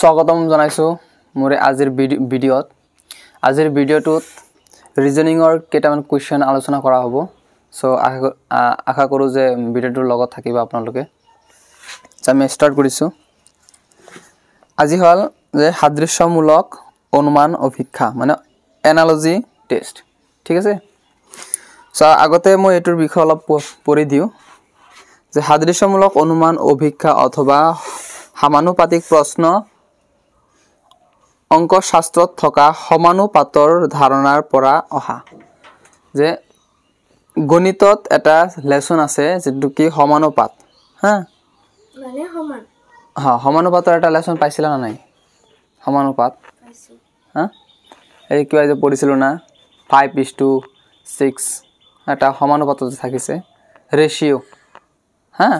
স্বাগতম জনাইছোঁ মোৰ আজিৰ ভিডিঅ' ভিডিঅ'ত আজিৰ ভিডিঅ'টোত ৰিজনিঙৰ কেইটামান কুৱেশ্যন আলোচনা কৰা হ'ব চ' আশা আশা কৰোঁ যে ভিডিঅ'টোৰ লগত থাকিব আপোনালোকে আমি ষ্টাৰ্ট কৰিছোঁ আজি হ'ল যে সাদৃশ্যমূলক অনুমান অভিক্ষা মানে এনালজি টেষ্ট ঠিক আছে চ' আগতে মই এইটোৰ বিষয়ে অলপ পঢ়ি দিওঁ যে সাদৃশ্যমূলক অনুমান অভিক্ষা অথবা সামানুপাতিক প্ৰশ্ন অংকশাস্ত্ৰত থকা সমানুপাতৰ ধাৰণাৰ পৰা অহা যে গণিতত এটা লেচন আছে যিটো কি সমানুপাত হা হা সমানুপাতৰ এটা লেচন পাইছিলা নে নাই সমানুপাত হা এই কিবা যে পঢ়িছিলোঁ না ফাইভ ইজ টু ছিক্স এটা সমানুপাতত থাকিছে ৰেচিঅ' হা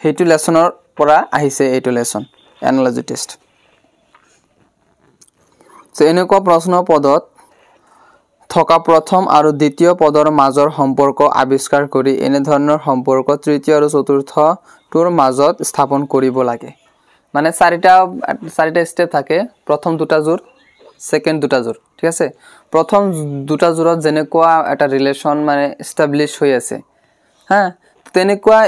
সেইটো লেচনৰ পৰা আহিছে এইটো লেচন এনালজি টেষ্ট এনেকুৱা প্ৰশ্ন পদত থকা প্ৰথম আৰু দ্বিতীয় পদৰ মাজৰ সম্পৰ্ক আৱিষ্কাৰ কৰি এনেধৰণৰ সম্পৰ্ক তৃতীয় আৰু চতুৰ্থটোৰ মাজত স্থাপন কৰিব লাগে মানে চাৰিটা চাৰিটা ষ্টেপ থাকে প্ৰথম দুটাযোৰ ছেকেণ্ড দুটাযোৰ ঠিক আছে প্ৰথম দুটাযোৰত যেনেকুৱা এটা ৰিলেশ্যন মানে ষ্টাব্লিছ হৈ আছে হা তেনেকুৱা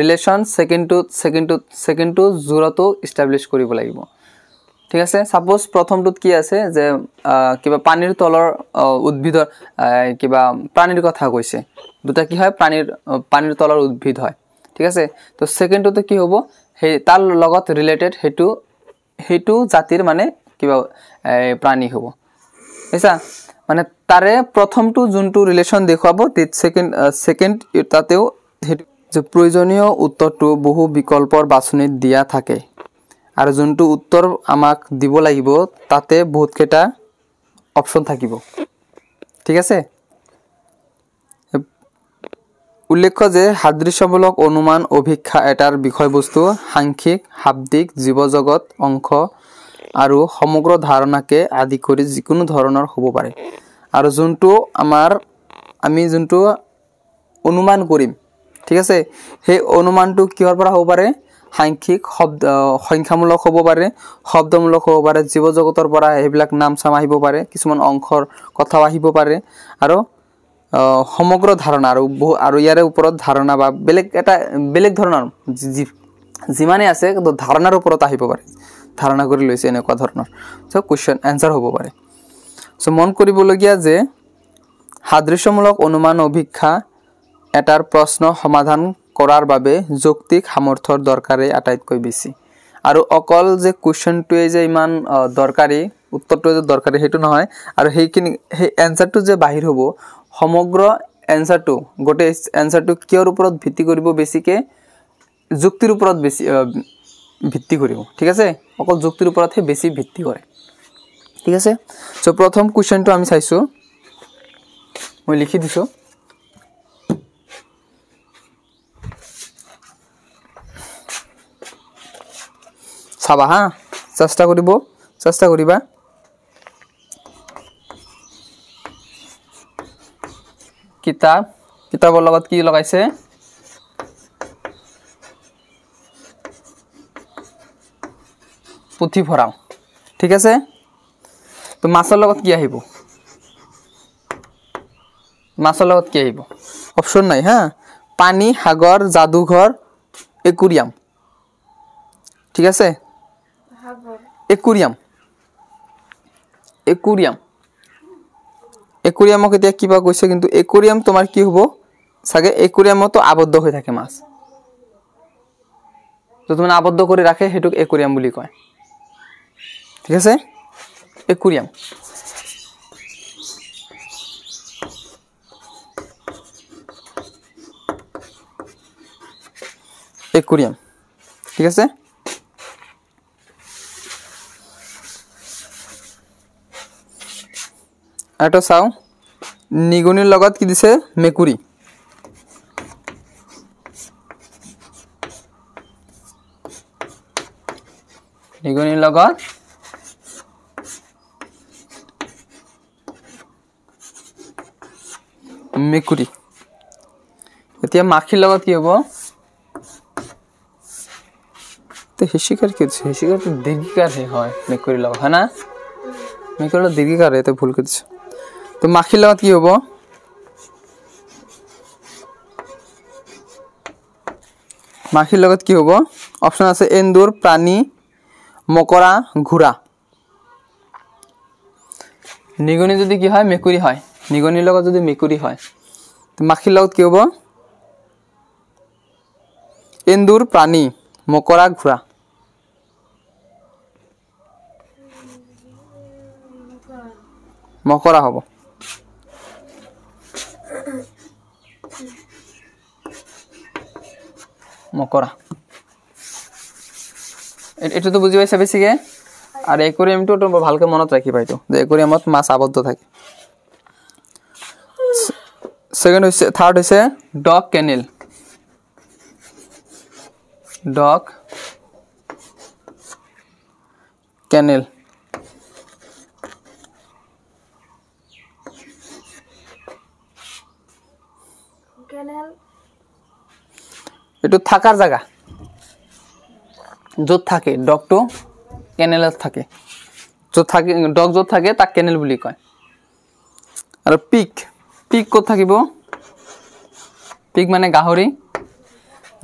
ৰিলেশ্যন ছেকেণ্ডটোত ছেকেণ্ডটোত ছেকেণ্ডটো যোৰতো ইষ্টাব্লিছ কৰিব লাগিব ঠিক আছে সাপোজ প্ৰথমটোত কি আছে যে কিবা পানীৰ তলৰ উদ্ভিদৰ কিবা প্ৰাণীৰ কথা কৈছে দুটা কি হয় প্ৰাণীৰ পানীৰ তলৰ উদ্ভিদ হয় ঠিক আছে তো ছেকেণ্ডটোতে কি হ'ব সেই তাৰ লগত ৰিলেটেড সেইটো সেইটো জাতিৰ মানে কিবা প্ৰাণী হ'ব বুজিছা মানে তাৰে প্ৰথমটো যোনটো ৰিলেশ্যন দেখুৱাব ছেকেণ্ড ছেকেণ্ড তাতেও সেইটো যে প্ৰয়োজনীয় উত্তৰটো বহু বিকল্পৰ বাছনিত দিয়া থাকে আৰু যোনটো উত্তৰ আমাক দিব লাগিব তাতে বহুত কেটা অপশন থাকিব ঠিক আছে উল্লেখ্য যে সাদৃশ্যমূলক অনুমান অভিক্ষা এটাৰ বিষয়বস্তু সাংখ্যিক শাব্দিক জীৱ জগত অংশ আৰু সমগ্ৰ ধাৰণাকে আদি কৰি যিকোনো ধৰণৰ হ'ব পাৰে আৰু যোনটো আমাৰ আমি যোনটো অনুমান কৰিম ঠিক আছে সেই অনুমানটো কিহৰ পৰা হ'ব পাৰে সাংখ্যিক শব্দ সংখ্যামূলক হ'ব পাৰে শব্দমূলক হ'ব পাৰে জীৱ জগতৰ পৰা সেইবিলাক নাম চাম আহিব পাৰে কিছুমান অংশৰ কথাও আহিব পাৰে আৰু সমগ্ৰ ধাৰণা আৰু বহু আৰু ইয়াৰে ওপৰত ধাৰণা বা বেলেগ এটা বেলেগ ধৰণৰ যিমানেই আছে কিন্তু ধাৰণাৰ ওপৰত আহিব পাৰে ধাৰণা কৰি লৈছে এনেকুৱা ধৰণৰ চ' কুৱেশ্যন এনচাৰ হ'ব পাৰে চ' মন কৰিবলগীয়া যে সাদৃশ্যমূলক অনুমান অভিক্ষা এটাৰ প্ৰশ্ন সমাধান কৰাৰ বাবে যৌক্তিক সামৰ্থ্যৰ দৰকাৰেই আটাইতকৈ বেছি আৰু অকল যে কুৱেশ্যনটোৱে যে ইমান দৰকাৰী উত্তৰটোৱে যে দৰকাৰী সেইটো নহয় আৰু সেইখিনি সেই এনচাৰটো যে বাহিৰ হ'ব সমগ্ৰ এনচাৰটো গোটেই এনচাৰটো কিয়ৰ ওপৰত ভিত্তি কৰিব বেছিকৈ যুক্তিৰ ওপৰত বেছি ভিত্তি কৰিব ঠিক আছে অকল যুক্তিৰ ওপৰতহে বেছি ভিত্তি কৰে ঠিক আছে চ' প্ৰথম কুৱেশ্যনটো আমি চাইছোঁ মই লিখি দিছোঁ চাবা হা চেষ্টা কৰিব চেষ্টা কৰিবা কিতাপ কিতাপৰ লগত কি লগাইছে পুথি ভৰাওঁ ঠিক আছে তো মাছৰ লগত কি আহিব মাছৰ লগত কি আহিব অপশ্যন নাই হা পানী সাগৰ যাদুঘৰ একুৰিয়াম ঠিক আছে একুৰিয়াম একুৰিয়াম একুৰিয়ামক এতিয়া কিবা কৈছে কিন্তু একুৰিয়াম তোমাৰ কি হ'ব চাগে একুৰিয়ামতো আবদ্ধ হৈ থাকে মাছ যত মানে আবদ্ধ কৰি ৰাখে সেইটোক একুৰিয়াম বুলি কয় ঠিক আছে একুৰিয়াম একুৰিয়াম ঠিক আছে এটা চাও নিগুনির লগত কি দিছে মেকুরি নিগুনির লগত মেকুরি এতিয়া মাখির লগত কি হব তো হেসিকার কি হচ্ছে হেসিকার তো দীর্ঘিকার হয় মেকুরির লগত হ্যাঁ না মেকুরিটা দীর্ঘিকার এতে ভুল করছে তো মাখির লগত কি হব মাখির লগত কি হব অপশন আছে এন্দুর প্রাণী মকরা ঘুরা নিগনি যদি কি হয় মেকুরী হয় নিগনির লগত যদি মেকুরী হয় তো মাখির লগত কি হব এন্দুর প্রাণী মকরা ঘুরা মকরা হব মকরা এটা তো বুঝি পাইছে বেশিকে আর একুরিয়ামটো তো ভালকে মনত রাখি পাইতো যে একুরিয়ামত মাছ আবদ্ধ থাকে সেকেন্ড হইছে থার্ড হইছে dog kennel dog kennel kennel এইটো থাকাৰ জেগা য'ত থাকে ডগটো কেনেলত থাকে য'ত থাকে ডগ য'ত থাকে তাক কেনেল বুলি কয় আৰু পিক পিক ক'ত থাকিব পিক মানে গাহৰি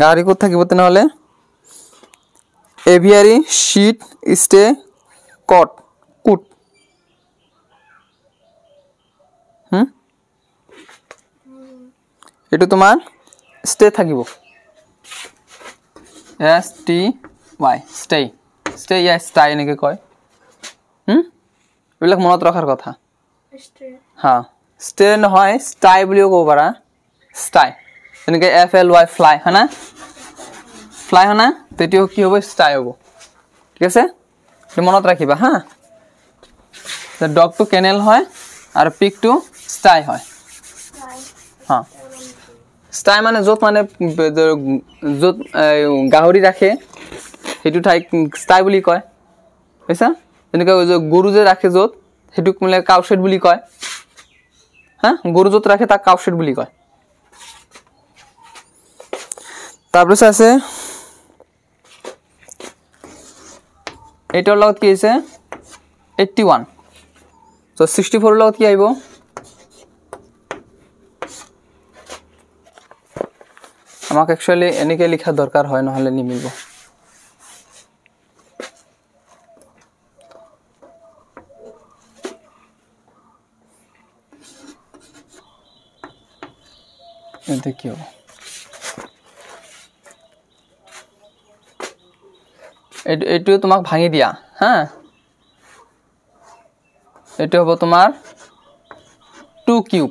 গাহৰি ক'ত থাকিব তেনেহ'লে এভিয়াৰী শ্বিট ষ্টে কট কুট এইটো তোমাৰ ষ্টে থাকিব S T Y stay stay ইয়াৰ ষ্টাই এনেকৈ কয় এইবিলাক মনত ৰখাৰ কথা হা ষ্টে নহয় ষ্টাই বুলিও ক'ব পাৰা ষ্টাই এনেকৈ এফ এল ৱাই ফ্লাই হয় না ফ্লাই হয় না তেতিয়াও কি হ'ব ষ্টাই হ'ব ঠিক আছে মনত ৰাখিবা হা ডগটো কেনেল হয় আৰু পিকটো ষ্টাই হয় হা ষ্টাই মানে য'ত মানে য'ত গাহৰি ৰাখে সেইটো ঠাইক ষ্টাই বুলি কয় বুজিছা যেনেকৈ গৰু যে ৰাখে য'ত সেইটোক মানে কাউচেট বুলি কয় হা গৰু য'ত ৰাখে তাক কাউচেট বুলি কয় তাৰপিছত আছে এইটোৰ লগত কি আছে এইট্টি ওৱান চ' ছিক্সটি ফ'ৰৰ লগত কি আহিব আমাক একচুৱেলি এনেকৈ লিখা দৰকাৰ হয় নহলে নিমিলব দেখিও এইটো তোমাক ভাঙি দিয়া হা এইটো হব তোমাৰ টু কিউব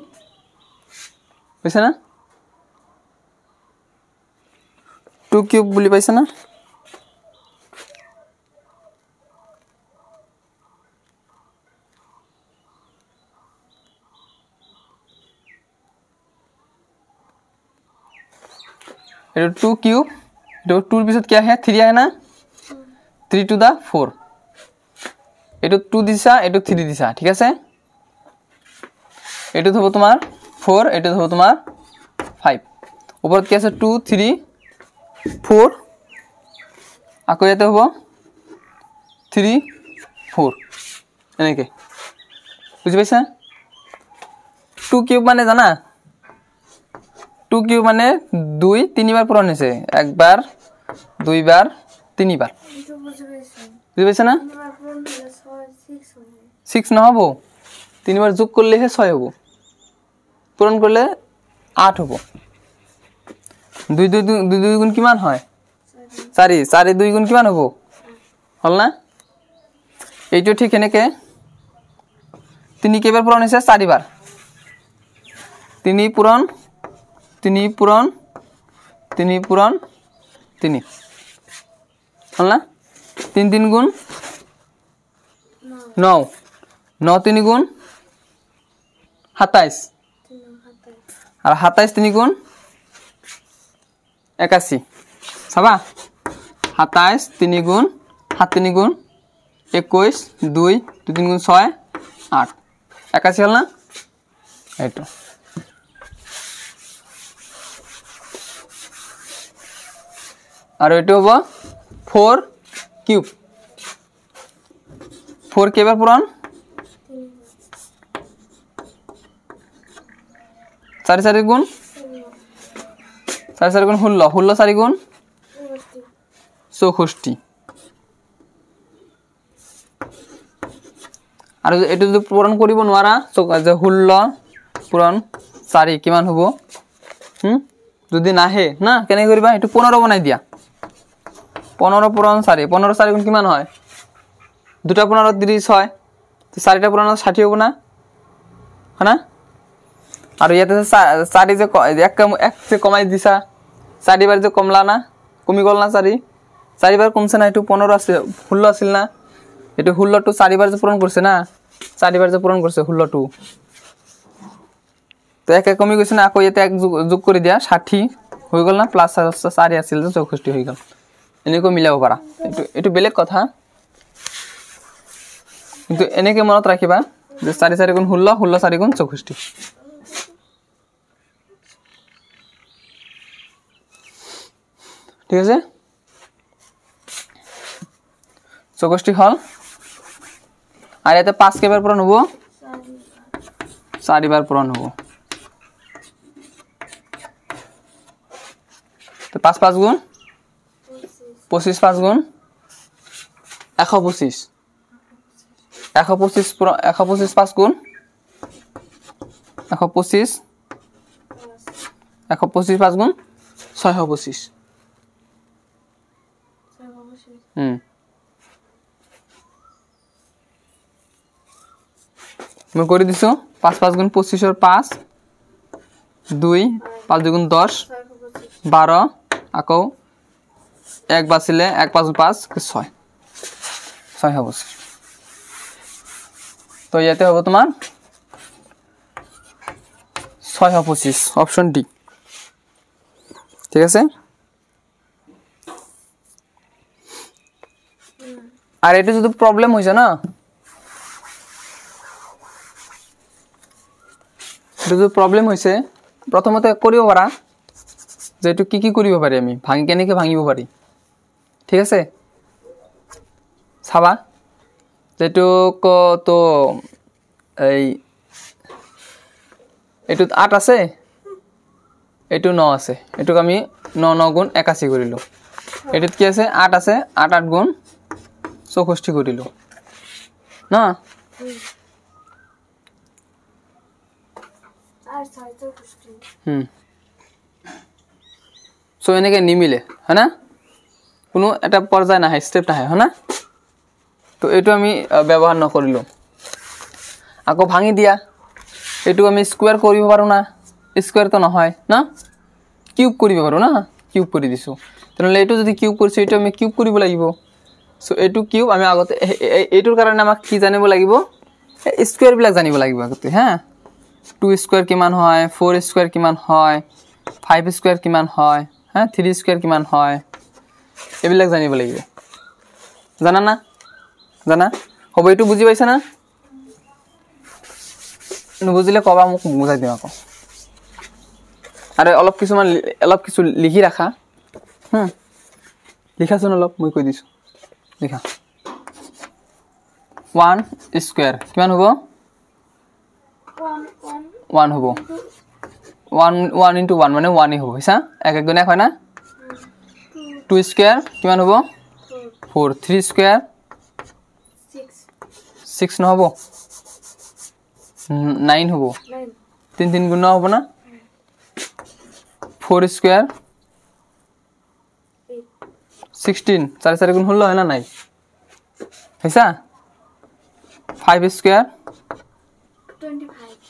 বুঝছে না 2 क्यूब बुली पाइसना एटो 2 क्यूब दो 2ৰ পিছত কি আছে 3 আছে না 3 টু দা 4 এটো 2 দিশা এটো 3 দিশা ঠিক আছে এটো ধৰবো তুমি 4 এটো ধৰবো তুমি 5 ওপৰত কি আছে 2 3 ফোর আক ইয়াতে হব থ্রি ফোর এনেকে বুঝি পাইছে টু কিউব মানে জানা টু কিউব মানে দুই তিনবার পূরণ হয়েছে একবার দুইবার তিনবার বুঝি পাইছে না সিক্স নহব তিনবার যোগ করলে হে ছয় হব পূরণ করলে আট হব দুই দুই দুই দুই গুণ কিমান হয় চাৰি চাৰি দুই গুণ কিমান হ'ব হ'ল না এইটো ঠিক সেনেকে তিনি কেইবাৰ পূৰণ হৈছে চাৰিবাৰ তিনি পূৰণ তিনি পূৰণ তিনি পূৰণ তিনি হ'ল না তিনি তিনি গুণ ন ন তিনি গুণ সাতাইছ আৰু সাতাইছ তিনি গুণ একাশি চাবা সাতাইছ তিনি গুণ সাত তিনি গুণ একৈছ দুই দুই তিনি গুণ ছয় আঠ একাশি হ'ল না এইটো আৰু এইটো হ'ব ফ'ৰ কিউব ফ'ৰ কেইবাৰ পূৰণ চাৰি চাৰি গুণ চাৰি চাৰিগুণ ষোল্ল ষোল্ল চাৰিগুণ চৌষষ্ঠি আৰু এইটো যদি পূৰণ কৰিব নোৱাৰা যে ষোল্ল পূৰণ চাৰি কিমান হ'ব যদি নাহে না কেনেকৈ কৰিবা এইটো পোন্ধৰ বনাই দিয়া পোন্ধৰ পূৰণ চাৰি পোন্ধৰ চাৰি গুণ কিমান হয় দুটা পোন্ধৰ ত্ৰিছ হয় চাৰিটা পূৰণত ষাঠি হ'ব না হয়নে আৰু ইয়াতে চাৰি যে এক এক যে কমাই দিছা চাৰিবাৰ যে কমলা না কমি গ'ল না চাৰি চাৰিবাৰ কমছে না এইটো পোন্ধৰ আছিল ষোল্ল আছিল না এইটো ষোল্লটো চাৰিবাৰ যে পূৰণ কৰিছে না চাৰিবাৰ যে পূৰণ কৰিছে ষোল্লটো তো এক কমি গৈছে না আকৌ ইয়াতে এক যোগ কৰি দিয়া ষাঠি হৈ গ'ল না প্লাছ চাৰি আছিল যে চৌষষ্ঠি হৈ গ'ল এনেকৈ মিলাব পাৰা এইটো এইটো বেলেগ কথা কিন্তু এনেকৈ মনত ৰাখিবা যে চাৰি চারিগুণ ষোলো ষোল্ল ষোল্ল চৌষষ্ঠি ঠিক আছে চৌষট্টি হল আর এতে পাঁচ কেবার পূরণ হবো চারিবার পূরণ হবো পাঁচ পাঁচ গুণ পঁচিছ পাঁচ গুণ এশ পঁচিছ এশ পঁচিছ এশ পঁচিছ পাঁচ গুণ এশ পঁচিছ এশ পঁচিছ পাঁচ গুণ ছয়শ পঁচিছ হুম তুমি করে দিছো পাঁচ পাঁচ গুণ পঁচিশের পাঁচ দুই পাঁচ দুগুণ দশ বারো আকৌ এক বাচিলে এক পাঁচ পাঁচ ছয় ছয় হ'ব তো ইয়াতে হ'ব তোমাৰ ছয়শ পঁচিছ অপশ্যন ডি ঠিক আছে আৰু এইটো যিটো প্ৰব্লেম হৈছে ন এইটো যিটো প্ৰব্লেম হৈছে প্ৰথমতে কৰিব পাৰা যে এইটো কি কি কৰিব পাৰি আমি ভাঙি কেনেকৈ ভাঙিব পাৰি ঠিক আছে চাবা যেটো তো এই এইটো আট আছে এইটো ন আছে এইটোক আমি ন ন গুণ একাশী কৰিলোঁ এইটোত কি আছে আঠ আছে আঠ আঠ গুণ চৌষষ্ঠি কৰি ন চ' এনেকৈ নিমিলে হয়নে কোনো এটা পৰ্যায় নাহে ষ্টেপ নাহে হয়নে ত' এইটো আমি ব্যৱহাৰ নকৰিলোঁ আকৌ ভাঙি দিয়া এইটো আমি স্কুৱাৰ কৰিব পাৰোঁ না স্কুৱাৰটো নহয় ন কিউব কৰিব পাৰোঁ ন কিউব কৰি দিছোঁ তেনেহ'লে এইটো যদি কিউব কৰিছোঁ এইটো আমি কিউব কৰিব লাগিব চ' এইটো কিউব আমি আগতে এইটোৰ কাৰণে আমাক কি জানিব লাগিব স্কুৱেৰবিলাক জানিব লাগিব আগতে হা টু স্কুৱেৰ কিমান হয় ফ'ৰ স্কুৱেৰ কিমান হয় ফাইভ স্কুৱেৰ কিমান হয় হা থ্ৰী স্কুৱেৰ কিমান হয় এইবিলাক জানিব লাগিব জানা না জানা হ'ব এইটো বুজি পাইছা না নুবুজিলে ক'বা মোক বুজাই দিওঁ আকৌ আৰু অলপ কিছুমান অলপ কিছু লিখি ৰাখা লিখাচোন অলপ মই কৈ দিছোঁ লিখা ওৱান স্কুৱেৰ কিমান হ'ব ওৱান হ'ব ওৱান ওৱান ইনটু ওৱান মানে ওৱানেই হ'ব বুজিছা এক এক গুণ এক হয় না টু স্কুৱেৰ কিমান হ'ব ফ'ৰ থ্ৰী স্কুৱেৰ ছিক্স নহ'ব নাইন হ'ব তিনি তিনি গুণ হ'ব না ফ'ৰ স্কুৱেৰ সিক্সটিন চারি চারি গুণ হলো হয় না নাই হয়েছা ফাইভ স্কোয়ার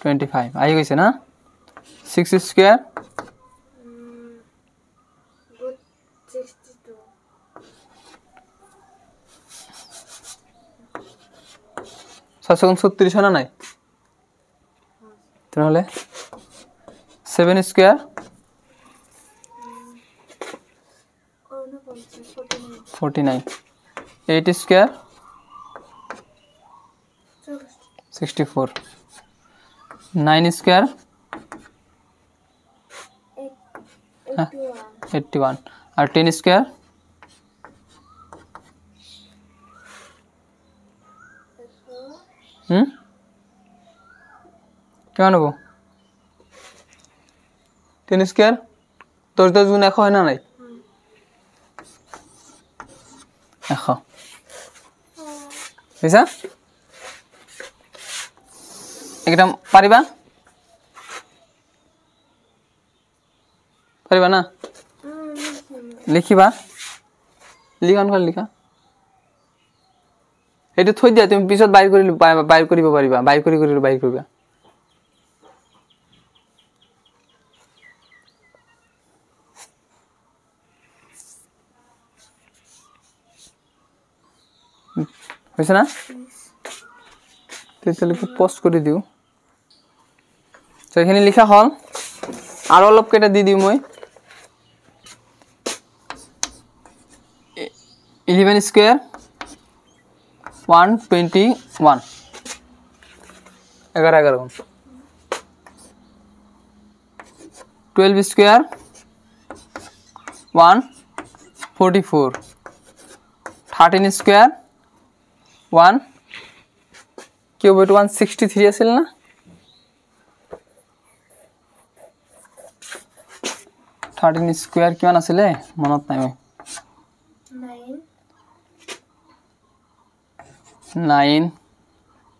টোয়েন্টি ফাইভ আহি গৈছে না সিক্স স্কোয়ার ছয়শো গুণ ছত্রিশ হয় না নাই তাহলে seven square forty nine eight square sixty four nine square eighty one আর টেন স্কোয়ার হুম কেমন নেব টেন স্কোয়ার দশ দশ গুণ এক হয় না নাই נכון. וזה? נגדם, פריבה? פריבה נא? লিখিব লিখন কল লিখা এইটো থৈ দিয়া তুমি পিছত বাইৰ কৰিলোঁ বাইৰ কৰিব পাৰিবা বাইৰ কৰি কৰিলোঁ বাইৰ কৰিবা হৈছে না তেতিয়ালৈকে পষ্ট কৰি দিওঁ এইখিনি লিখা হ'ল আৰু অলপ কেইটা দি দিওঁ মই eleven square one twenty one এঘাৰ এঘাৰ গুণ twelve square one forty four thirteen square one किब एट वन सिक्सटी थ्री आ थार्टीन स्कुर कि मन ना नाइन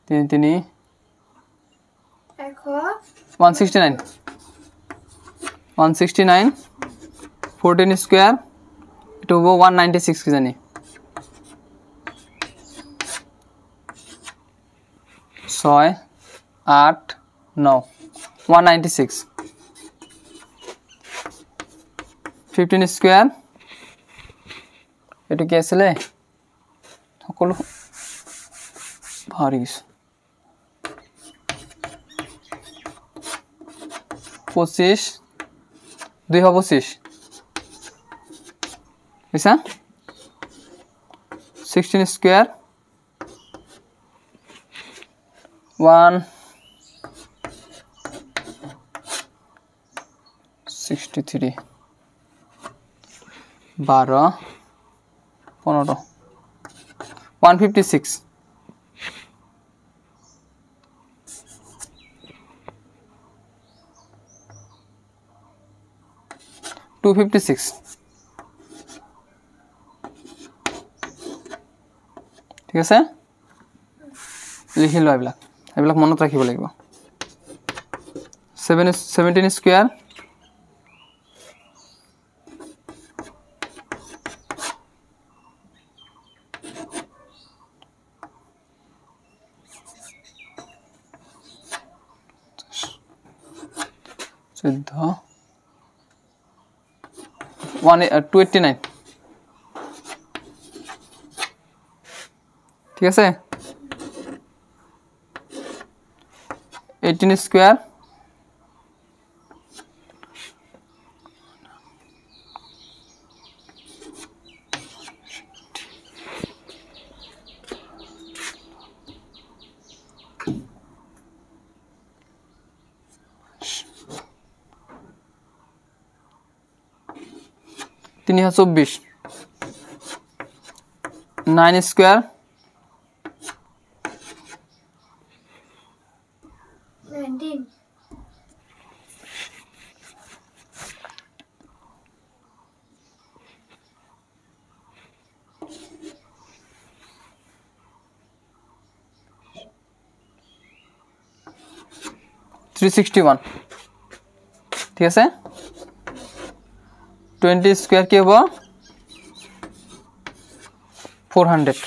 तीन तीन one sixty nine one sixty nine fourteen square एक हम वन नाइन्टी सिक्स की जानी ছয় আট ন one ninety six fifteen square এইটো কি আছিলে সকলো পাহৰি গৈছোঁ পঁচিছ দুইশ পঁচিছ বুজিছা sixteen square one sixty three বারো পনেরো ওয়ান ফিফটি টু ফিফটি ঠিক আছে লিখিলোঁ এইবিলাক এইবিলাক মনত ৰাখিব লাগিব ছেভেন ছেভেণ্টিন স্কুৱাৰ চৈধ্য ওৱান টু এইটি নাইন ঠিক আছে এইটিন স্কোয়ার তিনি হাজার চব্বিশ নাইন স্কোয়ার সিক্সটি ওৱান ঠিক আছে টুৱেণ্টি স্কুৱেৰ কি হ'ব ফ'ৰ হাণ্ড্ৰেড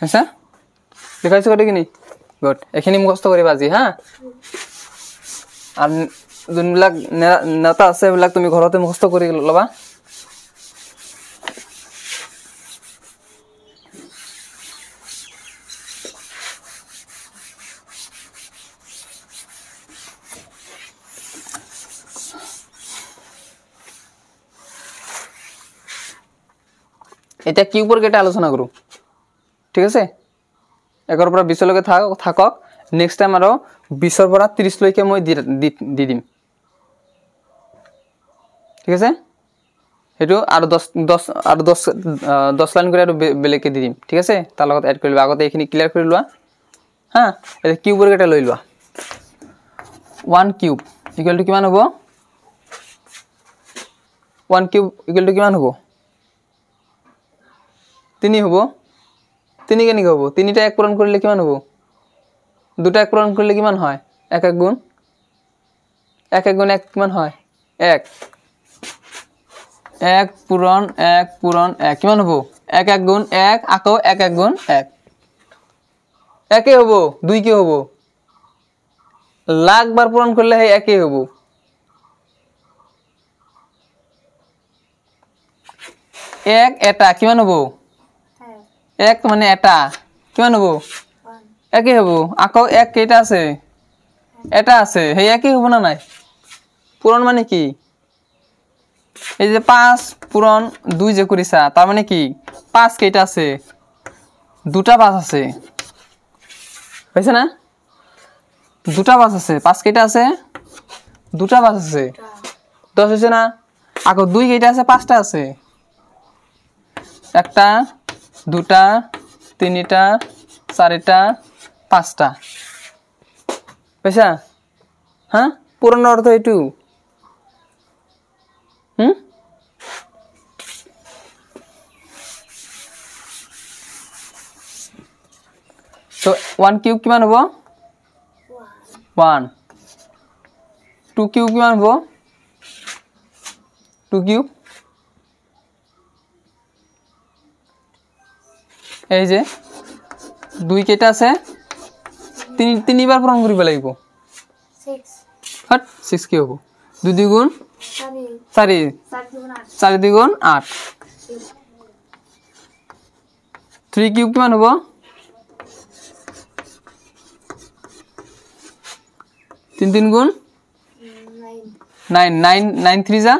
হৈছে দেখাইছোঁ গোটেইখিনি গুড এইখিনি মুখস্থ কৰিবা আজি হা আৰু যোনবিলাক নেতা আছে সেইবিলাক তুমি ঘৰতে মুখস্থ কৰি ল'বা এতিয়া কি ওপৰত কেইটা আলোচনা কৰোঁ ঠিক আছে একৰ পৰা বিছলৈকে থাকক থাকক নেক্সট টাইম আৰু বিছৰ পৰা ত্ৰিছলৈকে মই দি দিম ঠিক আছে সেইটো আৰু দহ দহ আৰু দহ দহ লাইন কৰি আৰু বেলেগকৈ দি দিম ঠিক আছে তাৰ লগত এড কৰি লোৱা আগতে এইখিনি ক্লিয়াৰ কৰি লোৱা হা এতিয়া কিউবৰ কেইটা লৈ লোৱা ওৱান কিউব ইকুৱেলটো কিমান হ'ব ওৱান কিউব ইকুৱেলটো কিমান হ'ব তিনি হব তিনি কেনেকৈ হ'ব তিনিটা এক পূৰণ কৰিলে কিমান হ'ব দুটা এক পূৰণ কৰিলে কিমান হয় এক এক গুণ এক এক গুণ এক কিমান হয় এক এক পূৰণ এক পূৰণ এক কিমান হ'ব এক এক গুণ এক আকৌ এক এক গুণ এক একে হ'ব দুই কি হ'ব লাখ বাৰ পূৰণ কৰিলে সেই একেই হ'ব এক এটা কিমান হ'ব এক মানে এটা কিমান হ'ব একেই হ'ব আকৌ এক কেইটা আছে এটা আছে সেই একেই হ'ব না নাই পূরণ মানে কি এই যে পাঁচ পূরণ দুই যে কৰিছা তাৰমানে কি পাঁচ কেইটা আছে দুটা পাঁচ আছে হৈছে না দুটা পাঁচ আছে পাঁচ কেইটা আছে দুটা পাঁচ আছে দশ হৈছে না আকৌ দুই কেইটা আছে পাঁচটা আছে একটা দুটা তিনটা চারিটা পাঁচটা হ্যাঁ হা অর্থ অৰ্থ এইটো তো ওৱান কিউব কিমান হ'ব ওৱান টু কিউব কিমান হ'ব টু কিউব এই যে দুই কেইটা আছে তিনিবাৰ পূৰণ কৰিব লাগিব ছিক্স দুই দুগুণ চাৰি চাৰি দুগুণ আঠ থ্ৰী কিউব কিমান হ'ব তিনি তিনি নাইন নাইন নাইন থ্ৰী যা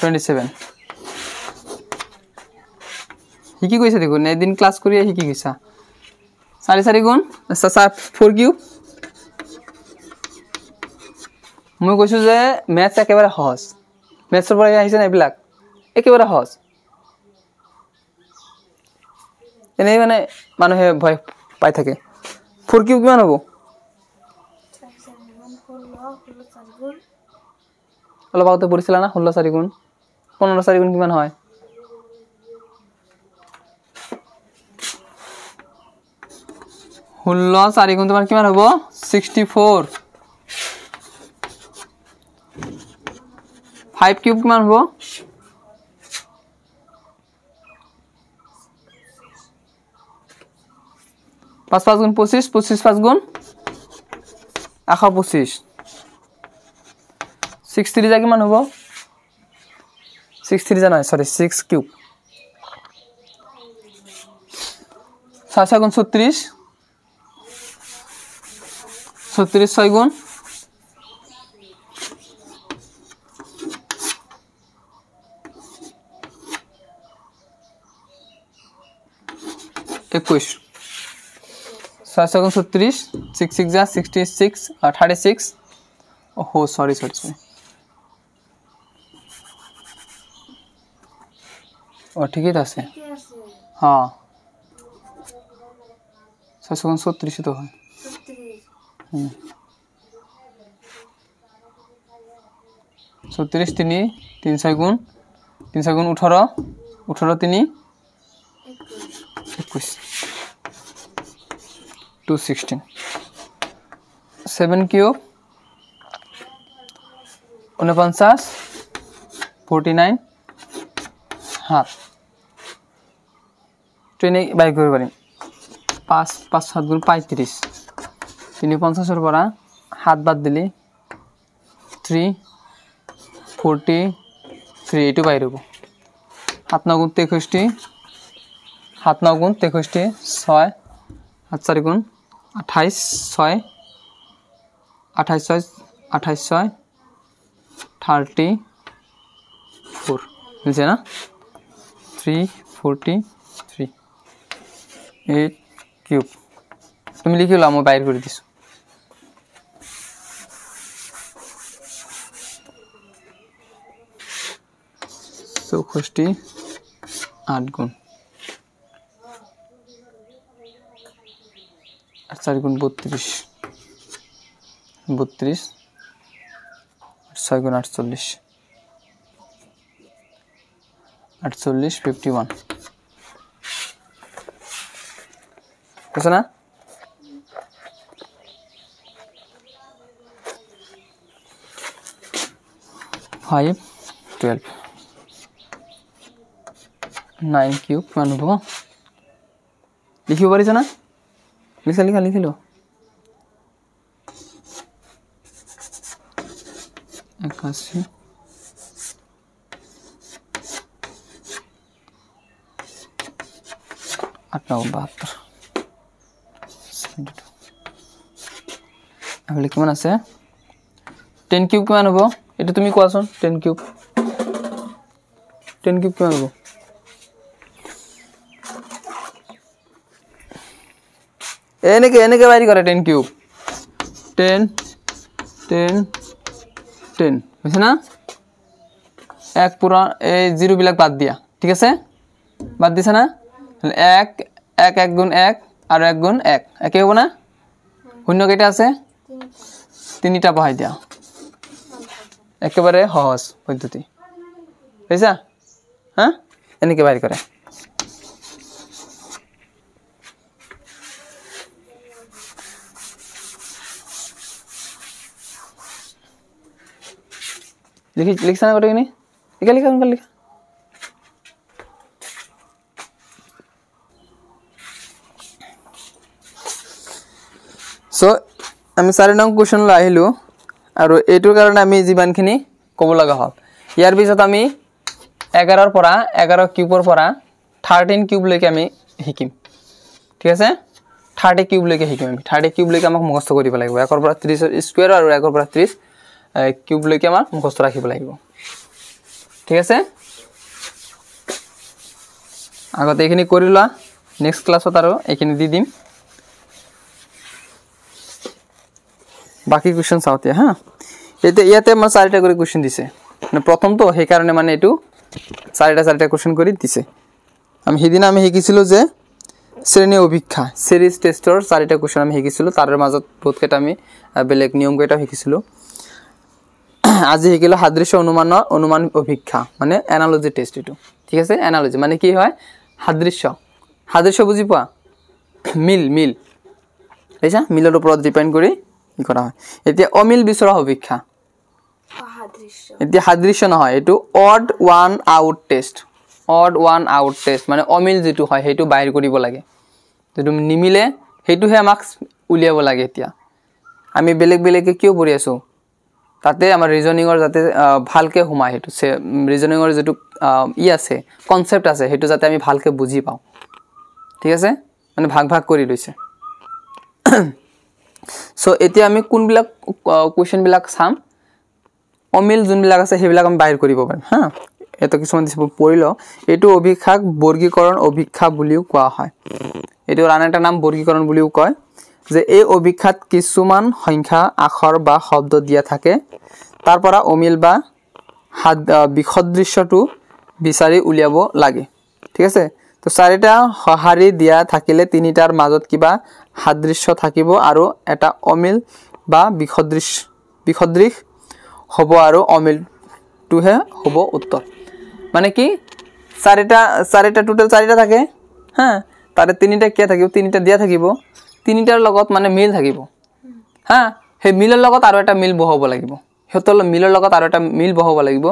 টুৱেণ্টি ছেভেন শিকি গৈছে দেখোন এদিন ক্লাছ কৰিয়ে শিকি গৈছা চাৰি চাৰি গুণ আচ্ছা চাৰ ফ'ৰ কিউ মই কৈছোঁ যে মেথছ একেবাৰে সহজ মেথছৰ পৰা আহিছে নাই এইবিলাক একেবাৰে সহজ এনেই মানে মানুহে ভয় পাই থাকে ফ'ৰ কিউ কিমান হ'ব অলপ আগতে পঢ়িছিলা না ষোল্ল চাৰি গুণ পোন্ধৰ চাৰি গুণ কিমান হয় ষোল্ল চাৰি গুণ তোমার কিমান হ'ব ছিক্সটি ফ'ৰ ফাইভ কিউব কিমান হ'ব পাঁচ পাঁচ গুণ পঁচিছ পঁচিছ পাঁচ গুণ এশ পঁচিছ ছিক্স থ্ৰীজা কিমান হ'ব ছিক্স থ্ৰীজা নয় চৰি ছিক্স কিউব ছয় ছয় গুণ ছত্রিশ ছত্রিশ ছয় গুণ একুশ ছয় গুণ ছত্রিশ সিক্স সিক্স যা সিক্সটি সিক্স আর থার্টি সিক্স ও সরি সরি সরি ও ঠিকই তো আছে হ্যাঁ ছয় গুণ ছত্রিশই তো হয় ছত্রিশ তিনি তিন ছয় গুণ তিন ছয় গুণ ওঠেরো ওঠেরো তিনি একুশ টু সিক্সটিন সেভেন কিউব উনপঞ্চাশ ফোরটি নাইন সাত ট্রেনে বাইক করে পারি পাঁচ পাঁচ সাত গুণ পঁয়ত্রিশ তিনি পঞ্চাশের পৰা সাত বাদ দিলে থ্রি ফোরটি থ্রি এইটো বাইর হব সাত ন গুণ তেষষ্টি সাত ন গুণ তেষষ্টি ছয় সাত চারি গুণ আঠাইছ ছয় আঠাইছ ছয় আঠাইছ ছয় থার্টি ফোর বুঝছে না three forty three eight cube তুমি লিখিলাম মই বাইর করে দিছো চৌষষ্টি আট গুণ আর চার গুণ বত্রিশ বত্রিশ ছয় গুণ আটচল্লিশ আটচল্লিশ ফিফটি ওয়ান বুঝছে না ফাইভ টুয়েলভ নাইন কিউব কিমান হ'ব লিখিব পাৰিছা না লিখা লিখা লিখিলোঁ একাশী আঠাৱন্ন বাহাত্তৰ এইফালে কিমান আছে টেন কিউব কিমান হ'ব এইটো তুমি কোৱাচোন টেন কিউব টেন কিউব কিমান হ'ব এনেকৈ এনেকৈ বাইৰি কৰে ten cube ten ten ten বুজিছে না এক পুৰা এই জিৰোবিলাক বাদ দিয়া ঠিক আছে বাদ দিছে না এক এক এক গুণ এক আৰু এক গুণ এক একে হ'ব না শূন্য কেইটা আছে তিনিটা বহাই দিয়া একেবাৰে সহজ পদ্ধতি বুজিছা হা এনেকৈ বাইৰ কৰে লিখি লিখিছানে গোটেইখিনি লিখা লিখা সোনকালে লিখা চ' আমি চাৰি নং কুৱেশ্যনলৈ আহিলোঁ আৰু এইটোৰ কাৰণে আমি যিমানখিনি ক'ব লগা হ'ল ইয়াৰ পিছত আমি এঘাৰৰ পৰা এঘাৰ কিউবৰ পৰা থাৰ্টিন কিউবলৈকে আমি শিকিম ঠিক আছে থাৰ্টি কিউবলৈকে শিকিম আমি থাৰ্টি কিউবলৈকে আমাক মুখস্থ কৰিব লাগিব একৰ পৰা ত্ৰিছ স্কুৱেৰ আৰু একৰ পৰা ত্ৰিছ কিউব লৈকে আমাৰ মুখস্থ ৰাখিব লাগিব ঠিক আছে আগতে এইখিনি কৰি লোৱা নেক্সট ক্লাছত আৰু এইখিনি দি দিম বাকী কুৱেশ্যন চাওঁ এতিয়া হা এতিয়া ইয়াতে আমাৰ চাৰিটা কৰি কুৱেশ্যন দিছে মানে প্ৰথমটো সেইকাৰণে মানে এইটো চাৰিটা চাৰিটা কুৱেশ্যন কৰি দিছে আমি সেইদিনা আমি শিকিছিলোঁ যে শ্ৰেণী অভিক্ষা চিৰিজ টেষ্টৰ চাৰিটা কুৱেশ্যন আমি শিকিছিলোঁ তাৰ মাজত বহুতকেইটা আমি বেলেগ নিয়মকেইটাও শিকিছিলোঁ আজি শিকিলোঁ সাদৃশ্য অনুমানৰ অনুমান অভিক্ষা মানে এনালজি টেষ্ট এইটো ঠিক আছে এনালজি মানে কি হয় সাদৃশ্য সাদৃশ্য বুজি পোৱা মিল মিল বুজিছা মিলৰ ওপৰত ডিপেণ্ড কৰি কি কৰা হয় এতিয়া অমিল বিচৰা অভিক্ষা এতিয়া সাদৃশ্য নহয় এইটো odd one out test odd one out test মানে অমিল যিটো হয় সেইটো বাহিৰ কৰিব লাগে যিটো নিমিলে সেইটোহে আমাক উলিয়াব লাগে এতিয়া আমি বেলেগ বেলেগকৈ কিয় পঢ়ি আছোঁ তাতে আমাৰ ৰিজনিঙৰ যাতে ভালকৈ সোমায় সেইটো ৰিজনিঙৰ যিটো ই আছে কনচেপ্ট আছে সেইটো যাতে আমি ভালকৈ বুজি পাওঁ ঠিক আছে মানে ভাগ ভাগ কৰি লৈছে চ' এতিয়া আমি কোনবিলাক কুৱেশ্যনবিলাক চাম অমিল যোনবিলাক আছে সেইবিলাক আমি বাহিৰ কৰিব পাৰিম হা এইটো কিছুমান দিছে পৰি লওঁ এইটো অভিক্ষাক বৰ্গীকৰণ অভিক্ষা বুলিও কোৱা হয় এইটো আন এটা নাম বৰ্গীকৰণ বুলিও কয় যে এই অভিক্ষাত কিছুমান সংখ্যা আখৰ বা শব্দ দিয়া থাকে তাৰ পৰা অমিল বা সাদ বিসদৃশ্যটো বিচাৰি উলিয়াব লাগে ঠিক আছে তো চাৰিটা সঁহাৰি দিয়া থাকিলে তিনিটাৰ মাজত কিবা সাদৃশ্য থাকিব আৰু এটা অমিল বা বিষদৃশ বিষদৃশ হ'ব আৰু অমিলটোহে হ'ব উত্তৰ মানে কি চাৰিটা চাৰিটা টোটেল চাৰিটা থাকে হা তাৰে তিনিটা কিয় থাকিব তিনিটা দিয়া থাকিব তিনিটাৰ লগত মানে মিল থাকিব হা সেই মিলৰ লগত আৰু এটা মিল বহাব লাগিব সিহঁতৰ মিলৰ লগত আৰু এটা মিল বহাব লাগিব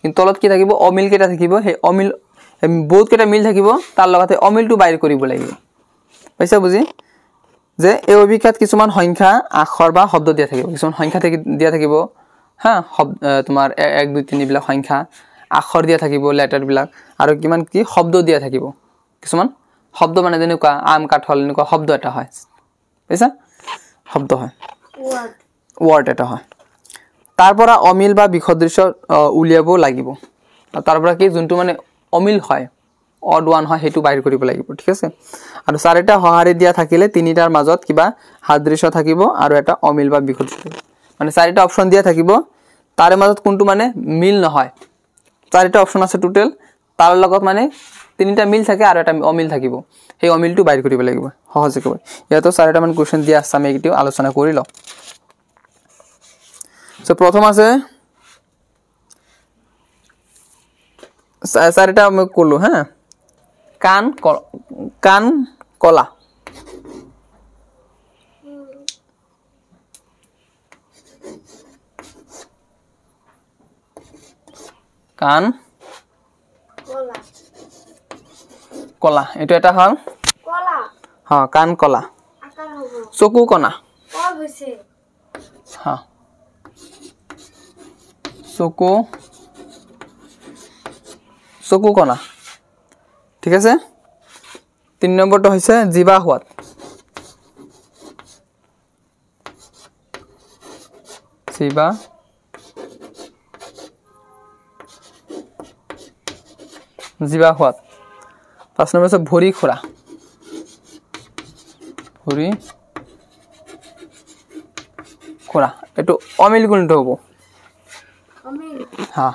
কিন্তু তলত কি থাকিব অমিলকেইটা থাকিব সেই অমিল বহুতকেইটা মিল থাকিব তাৰ লগতে অমিলটো বাহিৰ কৰিব লাগিব বুজিছা বুজি যে এই অভিক্ষাত কিছুমান সংখ্যা আখৰ বা শব্দ দিয়া থাকিব কিছুমান সংখ্যা থাকি দিয়া থাকিব হা শব্দ তোমাৰ এক দুই তিনিবিলাক সংখ্যা আখৰ দিয়া থাকিব লেটাৰবিলাক আৰু কিমান কি শব্দ দিয়া থাকিব কিছুমান শব্দ মানে যেনেকুৱা আম কাঠল এনেকুৱা শব্দ এটা হয় বুঝছে শব্দ হয় ৱৰ্ড এটা হয় তাৰ পৰা অমিল বা বিষদৃশ্য উলিয়াব লাগিব তাৰ পৰা কি যোনটো মানে অমিল হয় অড ওৱান হয় সেইটো বাহিৰ কৰিব লাগিব ঠিক আছে আৰু চাৰিটা সঁহাৰি দিয়া থাকিলে তিনিটাৰ মাজত কিবা সাদৃশ্য থাকিব আৰু এটা অমিল বা বিষদৃশ্য মানে চাৰিটা অপশ্যন দিয়া থাকিব তাৰে মাজত কোনটো মানে মিল নহয় চাৰিটা অপশ্যন আছে টোটেল তাৰ লগত মানে তিনিটা মিল থাকে আৰু এটা অমিল থাকিব সেই অমিলটো বাহিৰ কৰিব লাগিব সহজে ক'ব ইয়াতো চাৰিটামান কুৱেশ্যন দিয়া আছে আমি এইটো আলোচনা কৰি লওঁ চ' প্ৰথম আছে চাৰিটা মই ক'লোঁ হা কাণ কাণ কলা কাণ কলা এইটো এটা হ'ল হ্যাঁ কাণ কলা চকু কণা হ্যাঁ চকু চকু কণা ঠিক আছে তিনি নম্বৰটো হৈছে জিবা সোৱাদ জিবা জিবা সোৱাদ পাঁচ নম্বৰ হৈছে ভৰি খোৰা ভৰি খোৰা এইটো অমিল গুণটো হ'ব হা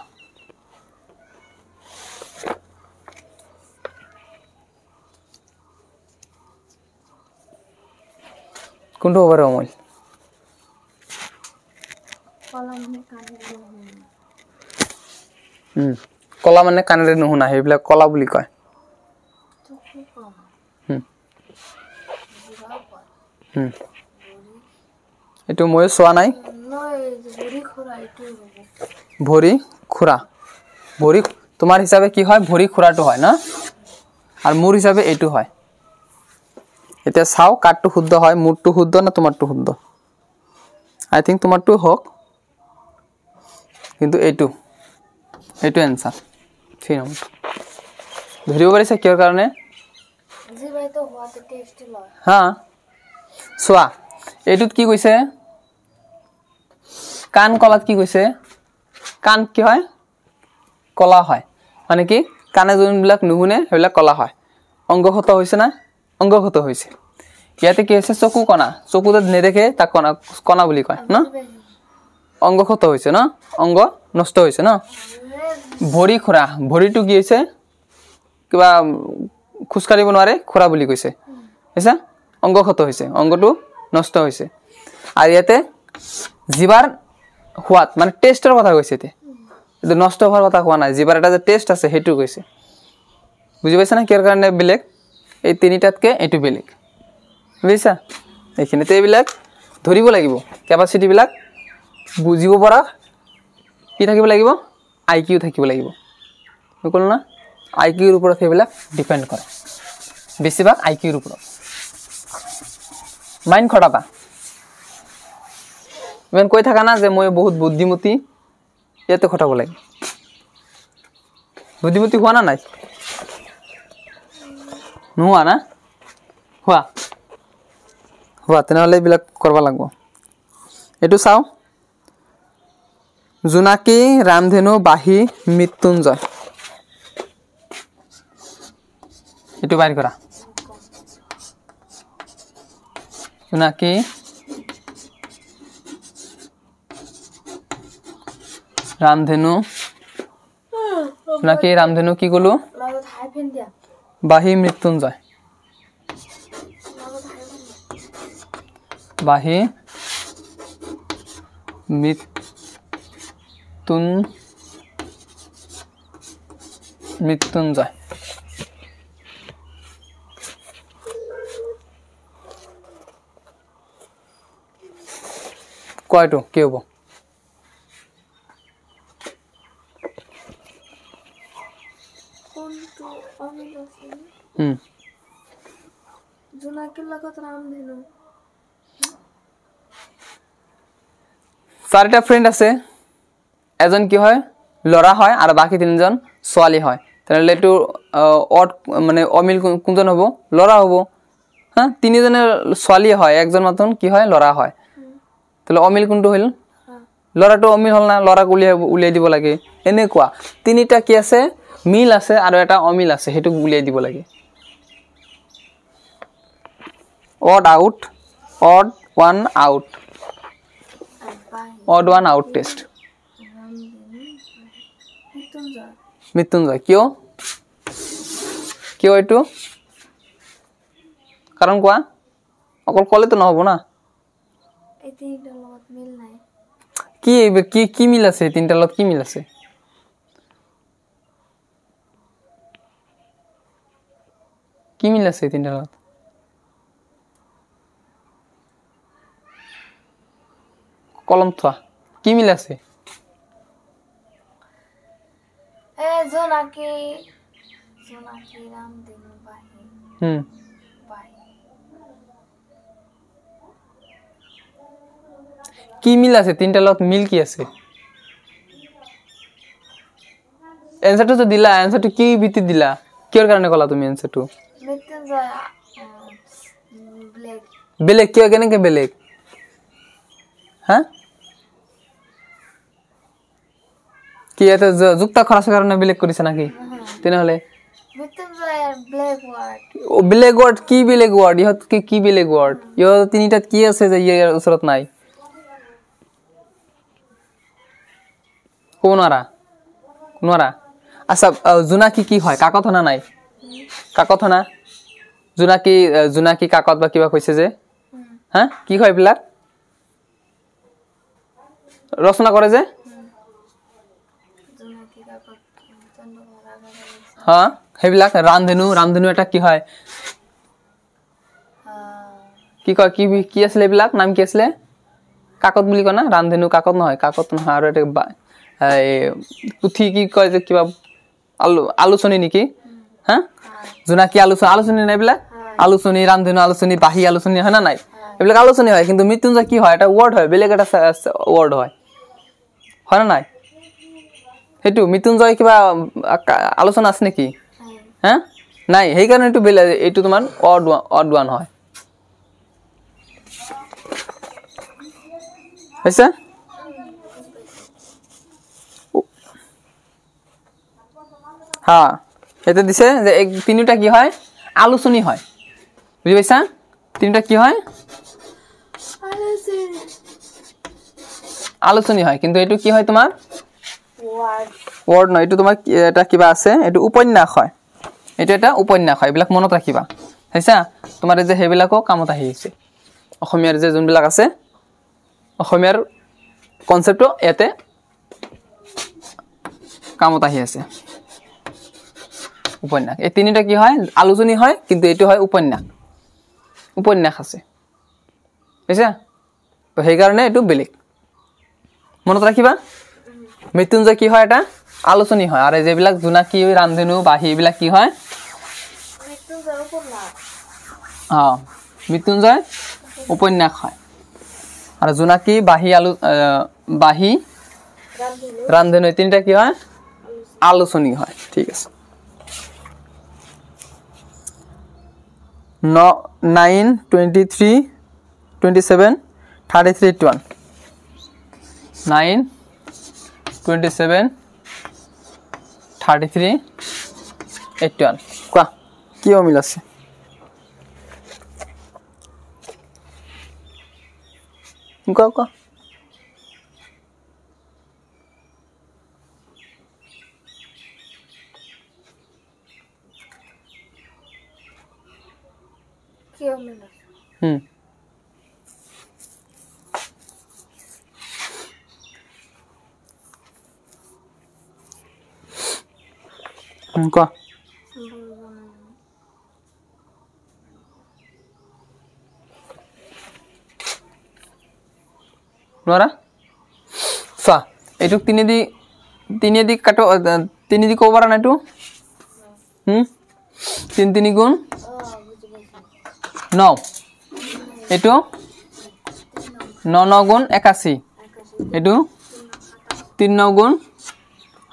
কোনটো হ'ব আৰু অমিল কলা মানে কাণেৰে নুশুনা সেইবিলাক কলা বুলি কয় এইটো ময়ো চোৱা নাই ভৰি খুৰা ভৰি তোমাৰ হিচাপে কি হয় ভৰি খুৰাটো হয় না আৰু মোৰ হিচাপে এইটো হয় এতিয়া চাওঁ কাঠটো শুদ্ধ হয় মোৰটো শুদ্ধ নে তোমাৰটো শুদ্ধ আই থিংক তোমাৰটো হওক কিন্তু এইটো এইটো এনচাৰ থ্ৰী নম্বৰ ধৰিব পাৰিছা কিহৰ কাৰণে হা চোৱা এইটোত কি কৈছে কাণ কলাত কি কৈছে কাণ কি হয় কলা হয় মানে কি কাণে যোনবিলাক নুশুনে সেইবিলাক কলা হয় অংগক্ষত হৈছে না অংগক্ষত হৈছে ইয়াতে কি হৈছে চকু কণা চকু যদি নেদেখে তাক কণা কণা বুলি কয় ন অংগক্ষত হৈছে ন অংগ নষ্ট হৈছে ন ভৰি খোৰা ভৰিটো কি হৈছে কিবা খোজকাঢ়িব নোৱাৰে খোৰা বুলি কৈছে হৈছে অংগ ক্ষত হৈছে অংগটো নষ্ট হৈছে আৰু ইয়াতে জীৱাৰ সোৱাদ মানে টেষ্টৰ কথা কৈছে এতিয়া এইটো নষ্ট হোৱাৰ কথা কোৱা নাই জীৱাৰ এটা যে টেষ্ট আছে সেইটো কৈছে বুজি পাইছানে কিহৰ কাৰণে বেলেগ এই তিনিটাতকৈ এইটো বেলেগ বুজিছা এইখিনিতে এইবিলাক ধৰিব লাগিব কেপাচিটিবিলাক বুজিব পৰা কি থাকিব লাগিব আই কিউ থাকিব লাগিব মই ক'লো না আই কিউৰ ওপৰত সেইবিলাক ডিপেণ্ড কৰে বেছিভাগ আই কিউৰ ওপৰত মাইন খৰাবা ইমান কৈ থাকা না যে মই বহুত বুদ্ধিমতী ইয়াতে খটাব লাগে বুদ্ধিমতী হোৱা না নাই নোহোৱা না হোৱা হোৱা তেনেহ'লে এইবিলাক কৰিব লাগিব এইটো চাওঁ জোনাকী ৰামধেনু বাঁহী মৃত্যুঞ্জয় এইটো বাইন কৰা নাকি রামধেনু নাকি রামধেনু কি গুলো বাহি মৃত্যুঞ্জয় বাহি মৃত্যুন মৃত্যুঞ্জয় स्कोर टू कि हम चार फ्रेंड आज एजन कि है लरा है और बाकी तीन जन छी है तो मानने अमिल कौन हम लरा हम हाँ तीन जने छी है एक मतन कि है लरा है তাহলে অমিল কোনটো হ'ল ল'ৰাটো অমিল হ'ল না ল'ৰাক উলিয়াই উলিয়াই দিব লাগে এনেকুৱা তিনিটা কি আছে মিল আছে আৰু এটা অমিল আছে সেইটোক উলিয়াই দিব লাগে odd out odd one out odd one out test Mrityunjay কিয় কিয় এইটো কাৰণ কোৱা অকল ক'লেতো নহ'ব না কি কি কি মিল আছে তিনিটাৰ লগত কি মিল আছে কি মিল আছে তিনিটাৰ লগত কলম থোৱা কি মিল আছে জোনাকী জোনাকী ৰাম দিনু বাহিনী হুম কি মিল আছে তিনিটা লগত মিল কি আছে এনচাৰটো যে দিলা এনচাৰটো কি ভিত্তিত দিলা কিহৰ কাৰণে ক'লা তুমি এনচাৰটো বেলেগ কিয় কেনেকৈ বেলেগ হা কি ইয়াতে যুক্তা খৰচ কাৰণে বেলেগ কৰিছে নাকি তেনেহ'লে বেলেগ ৱাৰ্ড কি বেলেগ ৱৰ্ড ইহঁত কি বেলেগ ৱৰ্ড ইহঁত তিনিটাত কি আছে যে ইয়াৰ ওচৰত নাই ক'ব নোৱাৰা আচ্ছা জোনাকী কি হয় কাকত কাকথনা নাই কাকত কাকথনা জোনাকী জোনাকী কাকত বা কিবা কৈছে যে হা কি হয় এইবিলাক ৰচনা কৰে যে হা সেইবিলাক ৰামধেনু ৰামধেনু এটা কি হয় কি কয় কি কি আছিলে এইবিলাক নাম কি আছিলে কাকত বুলি কয় না ৰামধেনু কাকত নহয় কাকত নহয় আৰু এটা পুথি কি কয় যে কিবা আলোচনী নেকি হা যোনা কি আলোচনী আলোচনী নাই এইবিলাক আলোচনী ৰান্ধনী আলোচনী বাহী আলোচনী হয় না নাই এইবিলাক আলোচনী হয় কিন্তু মৃত্যুঞ্জয় কি হয় এটা ৱৰ্ড হয় বেলেগ এটা ৱৰ্ড হয় হয় নে নাই সেইটো মৃত্যুঞ্জয় কিবা আলোচনা আছে নেকি হা নাই সেইকাৰণে এইটো বেলেগ এইটো তোমাৰ অদোৱান অদোৱান হয় হৈছে হা এইটো দিছে যে এই তিনিটা কি হয় আলোচনী হয় বুজি পাইছা তিনিটা কি হয় আলোচনী হয় কিন্তু এইটো কি হয় তোমাৰ ৱৰ্ড নহয় এইটো তোমাৰ এটা কিবা আছে এইটো উপন্যাস হয় এইটো এটা উপন্যাস হয় এইবিলাক মনত ৰাখিবা চাইছা তোমাৰ যে সেইবিলাকো কামত আহি আহিছে অসমীয়াৰ যে যোনবিলাক আছে অসমীয়াৰ কনচেপ্টটো ইয়াতে কামত আহি আছে উপন্যাস এই তিনিটা কি হয় আলোচনী হয় কিন্তু এইটো হয় উপন্যাস উপন্যাস আছে বুজিছা তো সেইকাৰণে এইটো বেলেগ মনত ৰাখিবা মৃত্যুঞ্জয় কি হয় এটা আলোচনী হয় আৰু যিবিলাক জোনাকী ৰান্ধনু বা সেইবিলাক কি হয় অঁ মৃত্যুঞ্জয় উপন্যাস হয় আৰু জোনাকী বাঁহী আলো বাঁহী ৰান্ধনু তিনিটা কি হয় আলোচনী হয় ঠিক আছে nine twenty three twenty seven thirty three eight one nine twenty seven thirty three eight one কোৱা কি অমিল আছে কোৱা কোৱা Hmm. Hmm, kok? Sa, itu tini di tini di kato tini di kobaran itu? Hmm? Tini tini gun? ন এইটো ন ন গুণ একাশী এইটো তিনি ন গুণ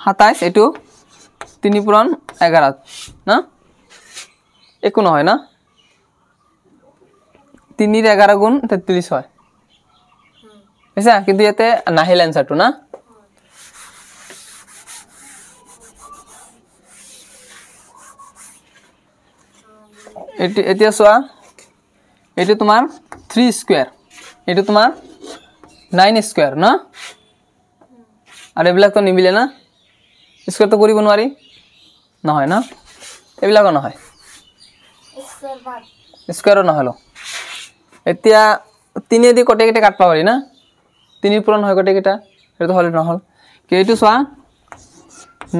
সাতাইছ এইটো তিনি পূৰণ এঘাৰ না একো নহয় না তিনিৰ এঘাৰ গুণ তেত্ৰিছ হয় বুজিছা কিন্তু ইয়াতে নাহিল এঞ্চাৰটো না এতিয়া চোৱা এইটো তোমাৰ থ্ৰী স্কুৱেৰ এইটো তোমাৰ নাইন স্কুৱেৰ ন আৰু এইবিলাকতো নিমিলে না স্কুৱেৰটো কৰিব নোৱাৰি নহয় ন এইবিলাকো নহয় স্কুৱেৰো নহ'লো এতিয়া তিনিয়েদি গোটেইকেইটা কাটিব পাৰি না তিনি পূৰণ হয় গোটেইকেইটা সেইটো হ'লে নহ'ল কেইটো চোৱা